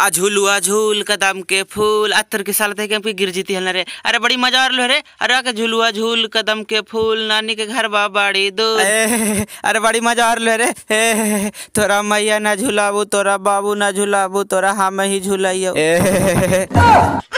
आझुल झूल कदम के फूल अत्तर के साल थे गिर जीती हल रे अरे बड़ी मजा आ रे अरे आके झुलुआ झूल कदम के फूल नानी के घर बा बाड़ी दो अरे बड़ी मजा आ रे तोरा मैया ना झूलाबू तोरा बाबू ना झूलाबू तोरा हम ही झुलाइयो